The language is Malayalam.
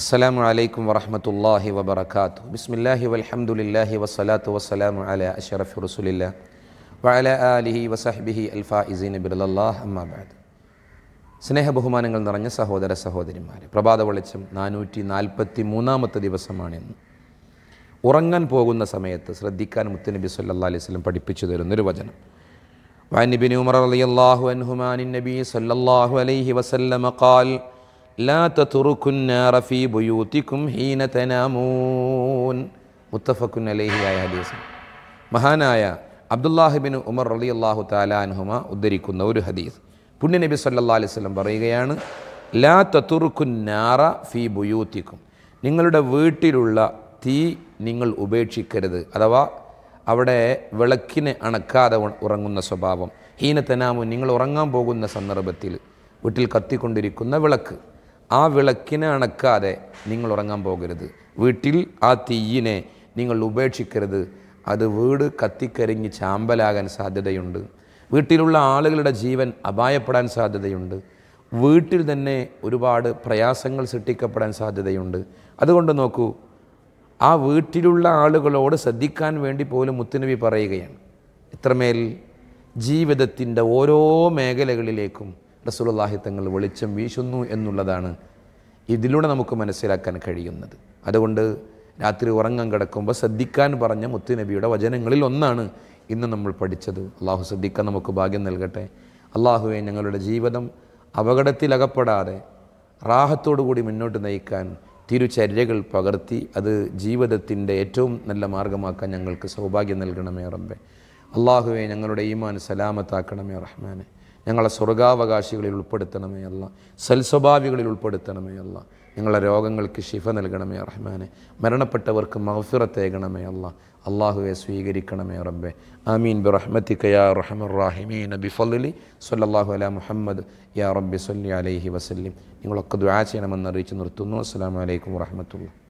അസ്സലാമു അലൈക്കും വറഹമത്തല്ലാഹി വബർക്കാത്തു ബിസ്മില്ലാഹി വൽഹമുല്ലാഹി വസ്സലാത്തു വസ്സലാമു അല അഷറഫ് റസുലില്ല വഅല ആലിഹി വസഹ്ബിഹി അൽഫാ ഇസീൻ ബിറലല്ലാഹ് അമ്മാബാദ് സ്നേഹ ബഹുമാനങ്ങൾ നിറഞ്ഞ സഹോദര സഹോദരിമാരെ പ്രഭാത വെളിച്ചം നാനൂറ്റി നാൽപ്പത്തി മൂന്നാമത്തെ ദിവസമാണിന്ന് ഉറങ്ങാൻ പോകുന്ന സമയത്ത് ശ്രദ്ധിക്കാൻ മുത്തനബി സല്ലാ അലൈഹി സ്വലം പഠിപ്പിച്ചു തരുന്നൊരു വചനം وعن ابن ഉമർ رضي الله عنهما നബി النبي അലൈഹി الله മുത്തഫക്കുൻ ഹദീസ് മഹാനായ അബ്ദുല്ലാഹിബിൻ ഉമർ അലി അള്ളാഹു താലാൻഹുമ ഉദ്ധരിക്കുന്ന ഒരു ഹദീസ് നബി സല്ലാ അലൈവല്ലം പറയുകയാണ് ലാ തത്തുറുക്കുൻ നാറ ഫി ബുയൂത്തിക്കും നിങ്ങളുടെ വീട്ടിലുള്ള തീ നിങ്ങൾ ഉപേക്ഷിക്കരുത് അഥവാ അവിടെ വിളക്കിനെ അണക്കാതെ ഉറങ്ങുന്ന സ്വഭാവം ഹീനത്തനാമു നിങ്ങൾ ഉറങ്ങാൻ പോകുന്ന സന്ദർഭത്തിൽ വീട്ടിൽ കത്തിക്കൊണ്ടിരിക്കുന്ന വിളക്ക് ആ വിളക്കിനെ അണക്കാതെ നിങ്ങൾ ഉറങ്ങാൻ പോകരുത് വീട്ടിൽ ആ തീയിനെ നിങ്ങൾ ഉപേക്ഷിക്കരുത് അത് വീട് കത്തിക്കരിഞ്ഞ് ചാമ്പലാകാൻ സാധ്യതയുണ്ട് വീട്ടിലുള്ള ആളുകളുടെ ജീവൻ അപായപ്പെടാൻ സാധ്യതയുണ്ട് വീട്ടിൽ തന്നെ ഒരുപാട് പ്രയാസങ്ങൾ സൃഷ്ടിക്കപ്പെടാൻ സാധ്യതയുണ്ട് അതുകൊണ്ട് നോക്കൂ ആ വീട്ടിലുള്ള ആളുകളോട് ശ്രദ്ധിക്കാൻ വേണ്ടി പോലും മുത്തുനബി പറയുകയാണ് ഇത്രമേൽ ജീവിതത്തിൻ്റെ ഓരോ മേഖലകളിലേക്കും റസൂലുള്ളാഹി തങ്ങൾ വെളിച്ചം വീശുന്നു എന്നുള്ളതാണ് ഇതിലൂടെ നമുക്ക് മനസ്സിലാക്കാൻ കഴിയുന്നത് അതുകൊണ്ട് രാത്രി ഉറങ്ങാൻ കിടക്കുമ്പോൾ ശ്രദ്ധിക്കാൻ പറഞ്ഞ മുത്തുനബിയുടെ വചനങ്ങളിൽ ഒന്നാണ് ഇന്ന് നമ്മൾ പഠിച്ചത് അള്ളാഹു ശ്രദ്ധിക്കാൻ നമുക്ക് ഭാഗ്യം നൽകട്ടെ അള്ളാഹുവെ ഞങ്ങളുടെ ജീവിതം അപകടത്തിലകപ്പെടാതെ കൂടി മുന്നോട്ട് നയിക്കാൻ തിരുചര്യകൾ പകർത്തി അത് ജീവിതത്തിൻ്റെ ഏറ്റവും നല്ല മാർഗമാക്കാൻ ഞങ്ങൾക്ക് സൗഭാഗ്യം നൽകണമേ റബ്ബെ അള്ളാഹുവെ ഞങ്ങളുടെ ഈമാൻ സലാമത്താക്കണമേ റഹ്മാനെ ഞങ്ങളെ സ്വർഗാവകാശികളിൽ ഉൾപ്പെടുത്തണമേ അല്ല സൽസ്വഭാവികളിൽ ഉൾപ്പെടുത്തണമേ അല്ല ഞങ്ങളെ രോഗങ്ങൾക്ക് ശിഫ നൽകണമേ റഹ്മാനെ മരണപ്പെട്ടവർക്ക് മഹഫിറത്തേകണമേ അല്ല അള്ളാഹുവെ സ്വീകരിക്കണമേ റബ്ബെ ആമീൻ ബി റഹ്മത്തിക്ക യാ നബി ബിഫലി സല്ലാഹു അല മുഹമ്മദ് യാ റബ്ബി സല്ലി അലൈഹി വസല്ലിം നിങ്ങളൊക്കെ ദുആ ചെയ്യണമെന്ന് അറിയിച്ച് നിർത്തുന്നു അസ്സാം വലൈക്കും വറഹമത്തുള്ള